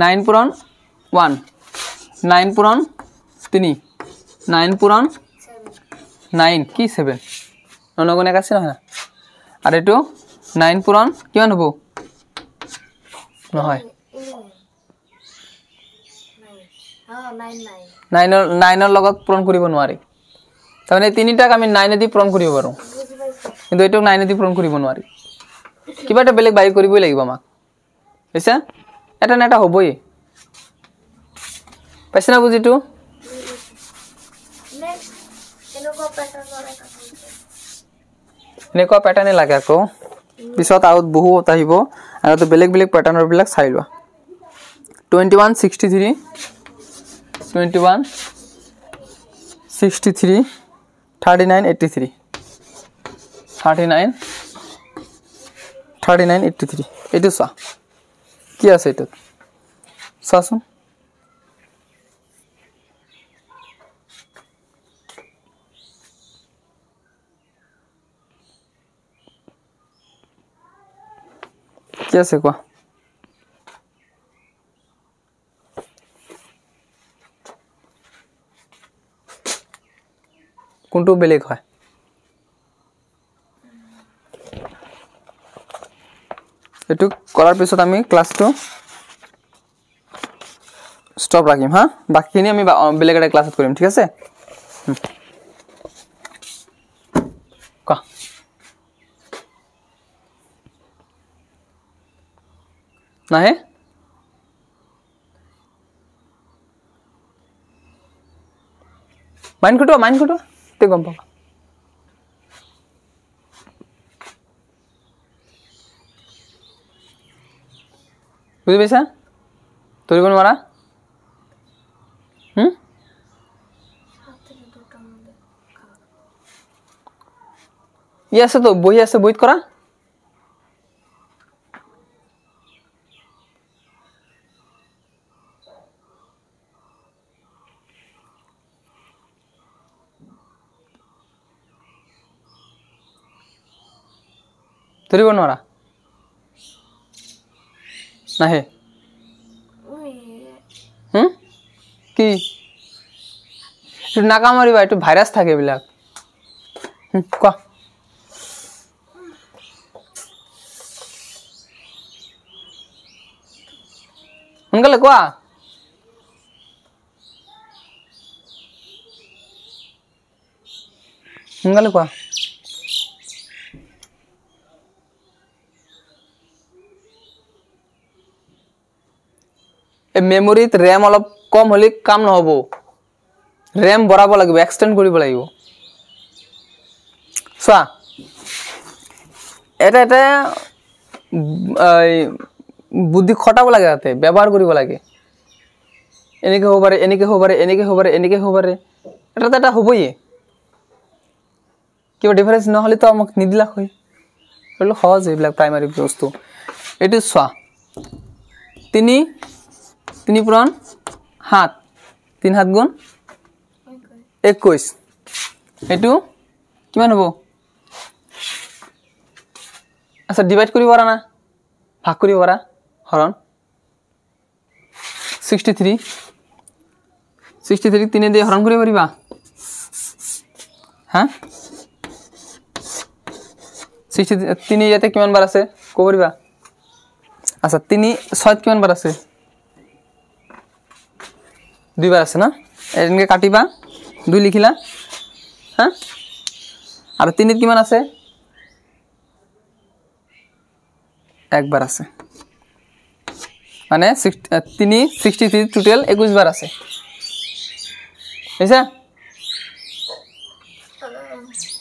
নাইন পূৰণ ওৱান নাইন পূৰণ তিনি নাইন পূৰণ নাইন কি ছেভেন নগুণ এক আছে নহয় আৰু এইটো নাইন পূৰণ কিমান হ'ব নহয় নাইনৰ নাইনৰ লগত পূৰণ কৰিব নোৱাৰি তাৰমানে তিনিটাক আমি নাইনেদি পূৰণ কৰিব পাৰোঁ কিন্তু এইটোক নাইনেদি পূৰণ কৰিব নোৱাৰি কিবা এটা বেলেগ বায়ু কৰিবই লাগিব আমাক বুজিছা এটা নে এটা হ'বই পাইছে না বুজিটো এনেকুৱা পেটাৰ্ণে লাগে আকৌ পিছত আৰু বহুত আহিব আৰু বেলেগ বেলেগ পেটাৰ্ণৰবিলাক চাই লোৱা twenty one sixty three twenty one sixty three thirty nine eighty three thirty nine thirty nine eighty three এইটো চোৱা কি আছে এইটোত চোৱাচোন Ya ¿ah? sé quoi. কোনটো বেলেগ হয় এইটো কৰাৰ পিছত আমি ক্লাছটো ষ্টপ ৰাখিম হা বাকীখিনি আমি বেলেগ এটা ক্লাছত কৰিম ঠিক আছে कितना है माइंड कटवा माइंड कटो ते गम पा बुझ पैसा तुरी बन मारा ये तो बही आसे बहुत करा ধৰিব নোৱাৰা নাহে কি নাকামৰিবা এইটো ভাইৰাছ থাকে এইবিলাক কোৱা সোনকালে কোৱা সোনকালে কোৱা মেমৰিত ৰেম অলপ কম হ'লে কাম নহ'ব ৰেম বঢ়াব লাগিব এক্সটেণ্ড কৰিব লাগিব চোৱা এটা এটা বুদ্ধি খটাব লাগে তাতে ব্যৱহাৰ কৰিব লাগে এনেকৈ হ'ব পাৰে এনেকৈ হ'ব পাৰে এনেকৈ হ'ব পাৰে এনেকৈ হ'ব পাৰে এটা এটা হ'বই কিবা ডিফাৰেঞ্চ নহ'লেতো আমাক নিদিলা হয় সহজ এইবিলাক প্ৰাইমাৰী বস্তু এইটো চোৱা তিনি তিনি পূৰণ সাত তিনি সাত গুণ একৈছ এইটো কিমান হ'ব আচ্ছা ডিভাইড কৰিব পৰা না ভাগ কৰিব পৰা হৰণ ছিক্সটি থ্ৰী ছিক্সটি থ্ৰীক তিনি দি হৰণ কৰিব পাৰিবা হা ছিক্সটি তিনি ইয়াতে কিমান বাৰ আছে ক'ব পাৰিবা আচ্ছা তিনি ছয়ত কিমান বাৰ আছে দুইবাৰ আছে না এনেকৈ কাটিবা দুই লিখিলা হা আৰু তিনিত কিমান আছে একবাৰ আছে মানে ছিক্স তিনি ছিক্সটি থ্ৰী টোটেল একৈছবাৰ আছে বুজিছা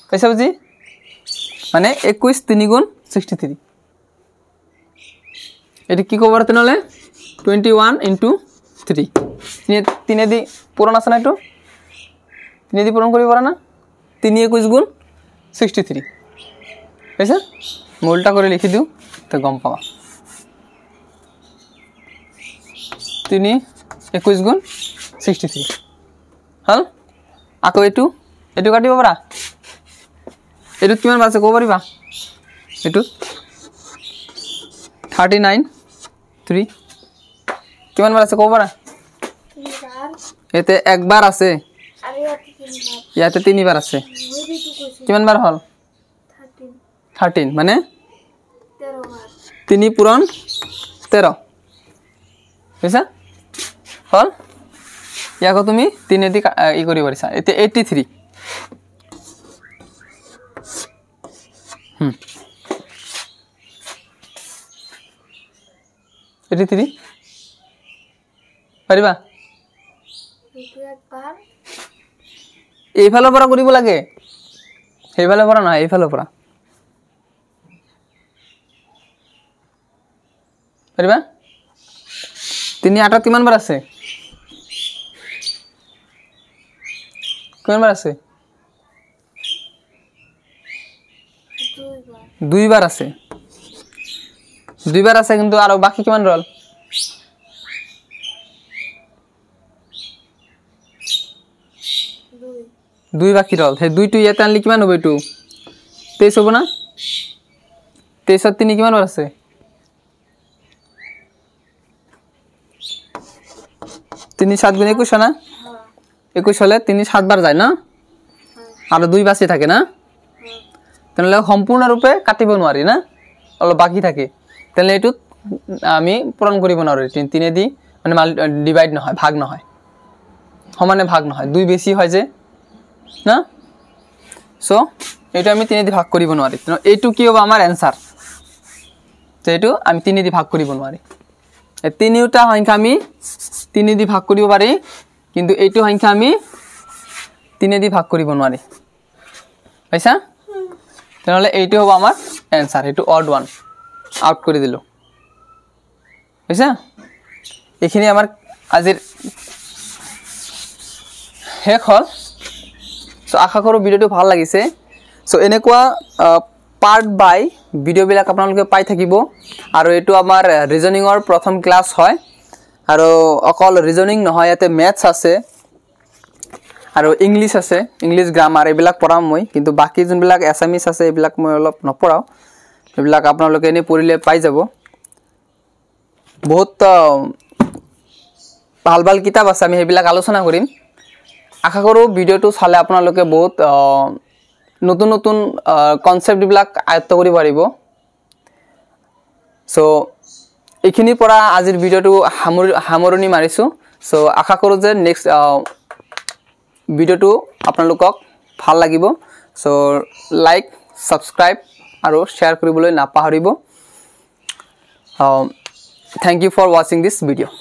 পাইছা বুজি মানে একৈছ তিনি গুণ ছিক্সটি থ্ৰী এইটো কি ক'ব তেনেহ'লে টুৱেণ্টি ওৱান ইণ্টু স্থিতি তিনিদি পূৰণ আছে নাইটো তিনিদি পূৰণ কৰিব পৰা না তিনি একৈছ গুণ ছিক্সটি থ্ৰী বুজিছে মই উল্টা কৰি লিখি দিওঁ তই গম পাবা তিনি একৈছ গুণ ছিক্সটি থ্ৰী হ'ল আকৌ এইটো এইটো কাটিব পাৰা এইটোত কিমান বাৰ আছে ক'ব পাৰিবা এইটোত থাৰ্টি নাইন থ্ৰী কিমান বাৰ আছে ক'ব পাৰা এতে একবাৰ আছে ইয়াতে তিনিবাৰ আছে কিমান বাৰ হল থাৰ্টিন মানে তিনি পূৰণ তেৰ বুজিছা হল ইয়াক তুমি তিনেদি ই কৰিব পাৰিছা এতিয়া এইটি থ্ৰী হুম এইটি থ্ৰি পাৰিবা এইফালৰ পৰা কৰিব লাগে সেইফালৰ পৰা নহয় এইফালৰ পৰা পাৰিবা তিনি আঠত কিমানবাৰ আছে কিমানবাৰ আছে দুইবাৰ আছে দুইবাৰ আছে কিন্তু আৰু বাকী কিমান ৰ'ল দুই বাকি রল সেই দুইটো ইয়াতে আনিলে কিমান হ'ব এইটো তেইশ হ'ব না তেইছত তিনি কিমান বাৰ আছে তিনি সাত গুণ একুশ না একুশ হলে তিনি সাতবার যায় না আৰু দুই বাচি থাকে না তেনেহ'লে সম্পূৰ্ণৰূপে কাটিব নোৱাৰি না অলপ বাকী থাকে তেনেহ'লে এইটোত আমি পূৰণ কৰিব নোৱাৰোঁ তিনেদি মানে মাল ডিভাইড নহয় ভাগ নহয় সমানে ভাগ নহয় দুই বেছি হয় যে না সো এইটো আমি তিনি দি ভাগ কৰিব নোৱাৰি এইটো কি হ'ব আমাৰ এনচাৰ এইটো আমি তিনি দি ভাগ কৰিব নোৱাৰি তিনিওটা সংখ্যা আমি তিনি ভাগ কৰিব পাৰি কিন্তু এইটো সংখ্যা আমি তিনি ভাগ কৰিব নোৱাৰি পাইছা তেনেহ'লে এইটো হ'ব আমাৰ এনচাৰ এইটো অড ওৱান আউট কৰি দিলোঁ বুজিছা এইখিনি আমাৰ আজিৰ শেষ হ'ল চ' আশা কৰোঁ ভিডিঅ'টো ভাল লাগিছে চ' এনেকুৱা পাৰ্ট বাই ভিডিঅ'বিলাক আপোনালোকে পাই থাকিব আৰু এইটো আমাৰ ৰিজনিঙৰ প্ৰথম ক্লাছ হয় আৰু অকল ৰিজনিং নহয় ইয়াতে মেথছ আছে আৰু ইংলিছ আছে ইংলিছ গ্ৰামাৰ এইবিলাক পঢ়াম মই কিন্তু বাকী যোনবিলাক এছামিছ আছে এইবিলাক মই অলপ নপঢ়াওঁ সেইবিলাক আপোনালোকে এনেই পঢ়িলে পাই যাব বহুত ভাল ভাল কিতাপ আছে আমি সেইবিলাক আলোচনা কৰিম আশা কৰোঁ ভিডিঅ'টো চালে আপোনালোকে বহুত নতুন নতুন কনচেপ্টবিলাক আয়ত্ব কৰিব পাৰিব চ' এইখিনিৰ পৰা আজিৰ ভিডিঅ'টো সামৰি সামৰণি মাৰিছোঁ চ' আশা কৰোঁ যে নেক্সট ভিডিঅ'টো আপোনালোকক ভাল লাগিব চ' লাইক ছাবস্ক্ৰাইব আৰু শ্বেয়াৰ কৰিবলৈ নাপাহৰিব থেংক ইউ ফৰ ৱাচিং দিছ ভিডিঅ'